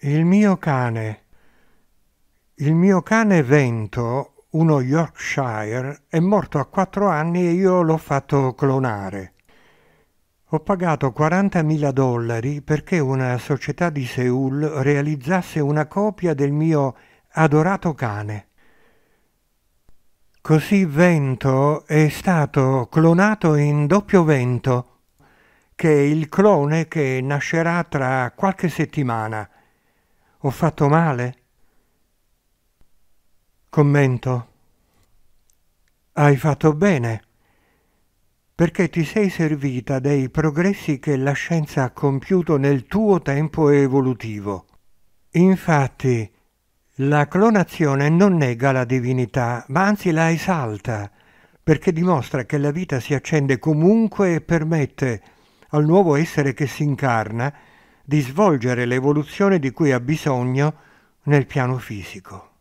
Il mio cane. Il mio cane Vento, uno Yorkshire, è morto a quattro anni e io l'ho fatto clonare. Ho pagato 40.000 dollari perché una società di Seul realizzasse una copia del mio adorato cane. Così Vento è stato clonato in doppio vento, che è il clone che nascerà tra qualche settimana. Ho fatto male? Commento. Hai fatto bene, perché ti sei servita dei progressi che la scienza ha compiuto nel tuo tempo evolutivo. Infatti, la clonazione non nega la divinità, ma anzi la esalta, perché dimostra che la vita si accende comunque e permette al nuovo essere che si incarna di svolgere l'evoluzione di cui ha bisogno nel piano fisico.